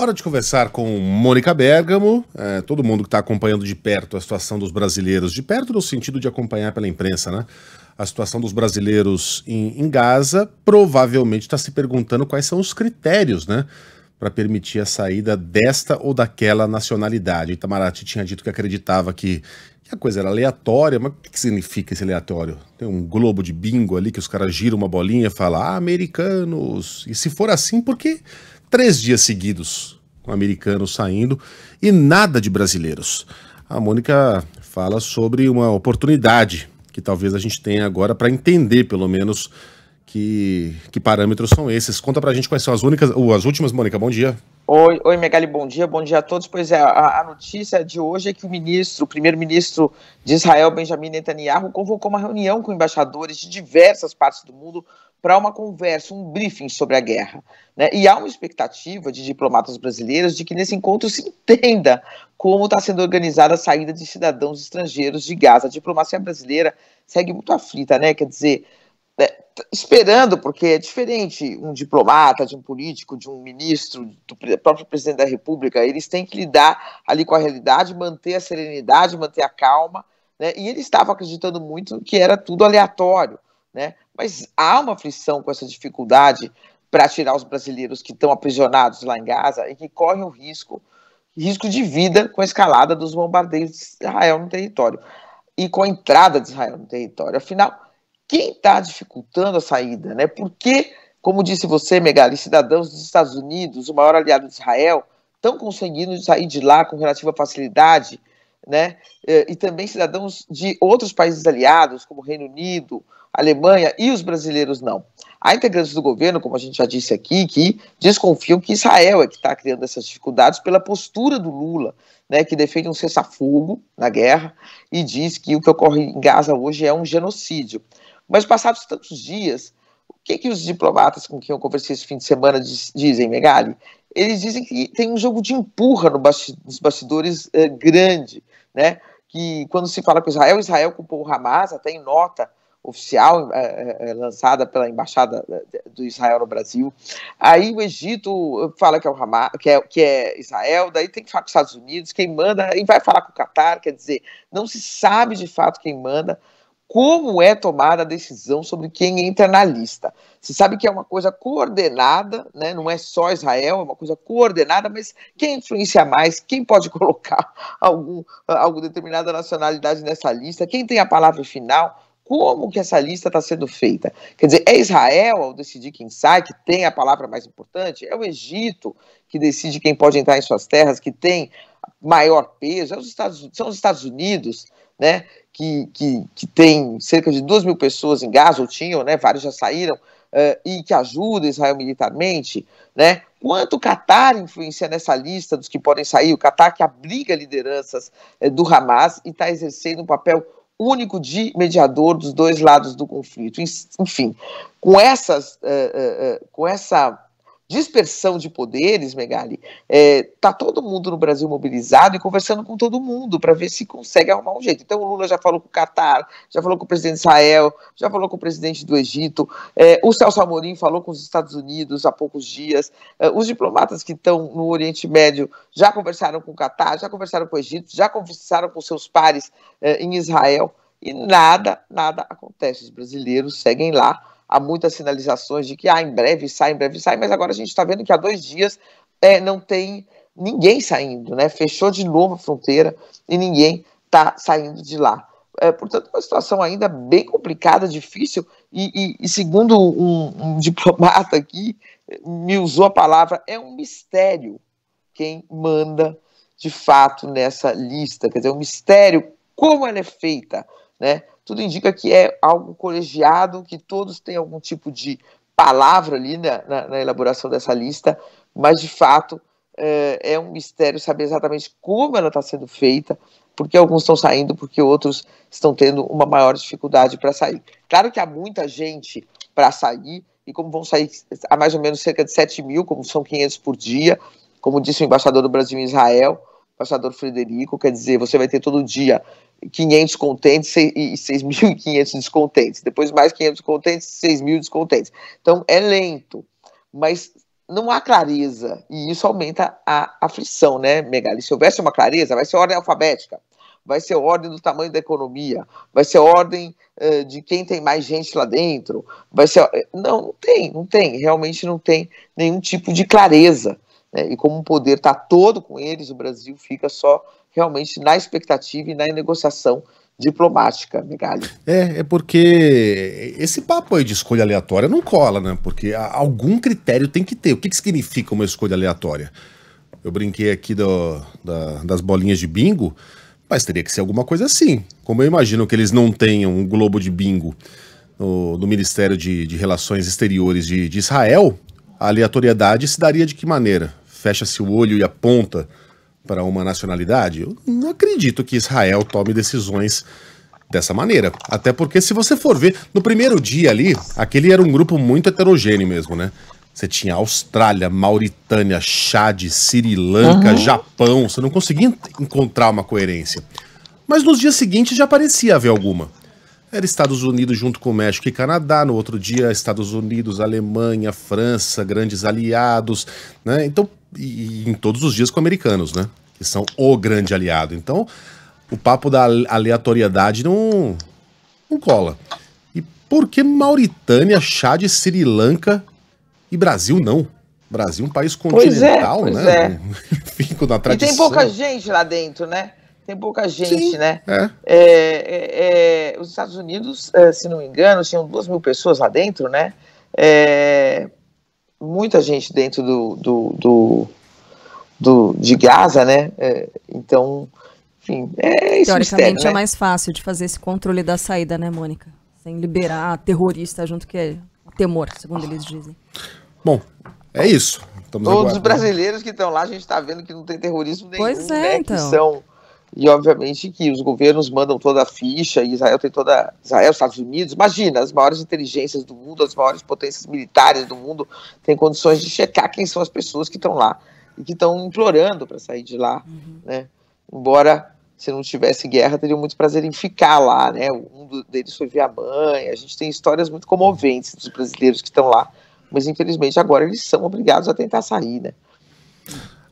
Hora de conversar com Mônica Bergamo, é, todo mundo que está acompanhando de perto a situação dos brasileiros, de perto no sentido de acompanhar pela imprensa, né? A situação dos brasileiros em, em Gaza, provavelmente está se perguntando quais são os critérios, né? Para permitir a saída desta ou daquela nacionalidade. Itamaraty tinha dito que acreditava que, que a coisa era aleatória, mas o que, que significa esse aleatório? Tem um globo de bingo ali que os caras giram uma bolinha e falam, ah, americanos. E se for assim, por que três dias seguidos com americanos saindo e nada de brasileiros. A Mônica fala sobre uma oportunidade que talvez a gente tenha agora para entender, pelo menos, que, que parâmetros são esses. Conta para a gente quais são as únicas, ou as últimas, Mônica. Bom dia. Oi, oi, Megali, bom dia, bom dia a todos. Pois é, a, a notícia de hoje é que o ministro, o primeiro-ministro de Israel, Benjamin Netanyahu, convocou uma reunião com embaixadores de diversas partes do mundo para uma conversa, um briefing sobre a guerra. Né? E há uma expectativa de diplomatas brasileiros de que nesse encontro se entenda como está sendo organizada a saída de cidadãos estrangeiros de Gaza. A diplomacia brasileira segue muito aflita, né? Quer dizer, é, esperando, porque é diferente um diplomata, de um político, de um ministro, do próprio presidente da República, eles têm que lidar ali com a realidade, manter a serenidade, manter a calma. Né? E ele estava acreditando muito que era tudo aleatório né? Mas há uma aflição com essa dificuldade para tirar os brasileiros que estão aprisionados lá em Gaza e que correm o risco, risco de vida com a escalada dos bombardeios de Israel no território e com a entrada de Israel no território. Afinal, quem está dificultando a saída, né? Porque, como disse você, Megali, cidadãos dos Estados Unidos, o maior aliado de Israel, estão conseguindo sair de lá com relativa facilidade né? É, e também cidadãos de outros países aliados, como Reino Unido, Alemanha e os brasileiros não. Há integrantes do governo, como a gente já disse aqui, que desconfiam que Israel é que está criando essas dificuldades pela postura do Lula, né, que defende um cessar-fogo na guerra e diz que o que ocorre em Gaza hoje é um genocídio. Mas passados tantos dias, o que, que os diplomatas com quem eu conversei esse fim de semana dizem, Megali? Eles dizem que tem um jogo de empurra no nos bastidores eh, grande, né? Que quando se fala com Israel, Israel culpou o Hamas, até em nota oficial é, é, é lançada pela embaixada do Israel no Brasil. Aí o Egito fala que é o Hamas, que é, que é Israel, daí tem que falar com os Estados Unidos, quem manda, e vai falar com o Catar, quer dizer, não se sabe de fato quem manda como é tomada a decisão sobre quem entra na lista. Você sabe que é uma coisa coordenada, né? não é só Israel, é uma coisa coordenada, mas quem influencia mais, quem pode colocar algum, alguma determinada nacionalidade nessa lista, quem tem a palavra final, como que essa lista está sendo feita. Quer dizer, é Israel ao decidir quem sai, que tem a palavra mais importante? É o Egito que decide quem pode entrar em suas terras, que tem maior peso? É os Estados, são os Estados Unidos né, que, que, que tem cerca de duas mil pessoas em Gaza, ou tinham, né, vários já saíram, uh, e que ajuda Israel militarmente, né? Quanto o Qatar influencia nessa lista dos que podem sair? O Qatar que abriga lideranças uh, do Hamas e está exercendo um papel único de mediador dos dois lados do conflito. Enfim, com essas, uh, com essa dispersão de poderes, Megali, é, tá todo mundo no Brasil mobilizado e conversando com todo mundo para ver se consegue arrumar um jeito. Então o Lula já falou com o Catar, já falou com o presidente de Israel, já falou com o presidente do Egito, é, o Celso Amorim falou com os Estados Unidos há poucos dias, é, os diplomatas que estão no Oriente Médio já conversaram com o Catar, já conversaram com o Egito, já conversaram com seus pares é, em Israel e nada, nada acontece. Os brasileiros seguem lá há muitas sinalizações de que ah, em breve sai, em breve sai, mas agora a gente está vendo que há dois dias é, não tem ninguém saindo, né? Fechou de novo a fronteira e ninguém está saindo de lá. É, portanto, uma situação ainda bem complicada, difícil, e, e, e segundo um, um, diplomata aqui, me usou a palavra, é um mistério quem manda de fato nessa lista, quer dizer, um mistério como ela é feita, né? tudo indica que é algo colegiado, que todos têm algum tipo de palavra ali na, né, na, na elaboração dessa lista, mas de fato é, é um mistério saber exatamente como ela está sendo feita, porque alguns estão saindo, porque outros estão tendo uma maior dificuldade para sair. Claro que há muita gente para sair, e como vão sair há mais ou menos cerca de 7 mil, como são 500 por dia, como disse o embaixador do Brasil em Israel, Passador Frederico, quer dizer, você vai ter todo dia 500 contentes e 6.500 descontentes, depois mais 500 contentes, 6.000 descontentes. Então é lento, mas não há clareza e isso aumenta a aflição, né, Megali? Se houvesse uma clareza, vai ser ordem alfabética, vai ser ordem do tamanho da economia, vai ser ordem uh, de quem tem mais gente lá dentro, vai ser eh, não, não tem, não tem, realmente não tem nenhum tipo de clareza né? E como o poder está todo com eles, o Brasil fica só realmente na expectativa e na negociação diplomática, Miguel. É, é porque esse papo aí de escolha aleatória não cola, né? Porque algum critério tem que ter. O que, que significa uma escolha aleatória? Eu brinquei aqui do, da, das bolinhas de bingo, mas teria que ser alguma coisa assim. Como eu imagino que eles não tenham um globo de bingo no, no Ministério de, de Relações Exteriores de, de Israel, a aleatoriedade se daria de que maneira? Fecha-se o olho e aponta para uma nacionalidade? Eu não acredito que Israel tome decisões dessa maneira. Até porque, se você for ver, no primeiro dia ali, aquele era um grupo muito heterogêneo mesmo, né? Você tinha Austrália, Mauritânia, Chad, Sri Lanka, uhum. Japão. Você não conseguia encontrar uma coerência. Mas nos dias seguintes já parecia haver alguma. Era Estados Unidos junto com México e Canadá, no outro dia Estados Unidos, Alemanha, França, grandes aliados, né? Então, e, e em todos os dias com americanos, né? Que são o grande aliado. Então, o papo da aleatoriedade não, não cola. E por que Mauritânia, de Sri Lanka e Brasil não? Brasil é um país continental, pois é, pois né? É. Fico na tradição. E tem pouca gente lá dentro, né? tem pouca gente, Sim, né? É. É, é, é os Estados Unidos, é, se não me engano, tinham duas mil pessoas lá dentro, né? É, muita gente dentro do, do, do, do de Gaza, né? então, enfim, é isso. Teoricamente mistério, né? é mais fácil de fazer esse controle da saída, né, Mônica? Sem liberar terrorista junto que é temor, segundo eles dizem. Bom, é isso. Estamos Todos os brasileiros que estão lá, a gente está vendo que não tem terrorismo nenhum, pois né? é, né? Então. Que são e obviamente que os governos mandam toda a ficha, e Israel tem toda. Israel, Estados Unidos, imagina, as maiores inteligências do mundo, as maiores potências militares do mundo têm condições de checar quem são as pessoas que estão lá e que estão implorando para sair de lá. Uhum. Né? Embora se não tivesse guerra, teriam muito prazer em ficar lá. Né? Um deles foi ver a mãe. A gente tem histórias muito comoventes dos brasileiros que estão lá, mas infelizmente agora eles são obrigados a tentar sair. Né?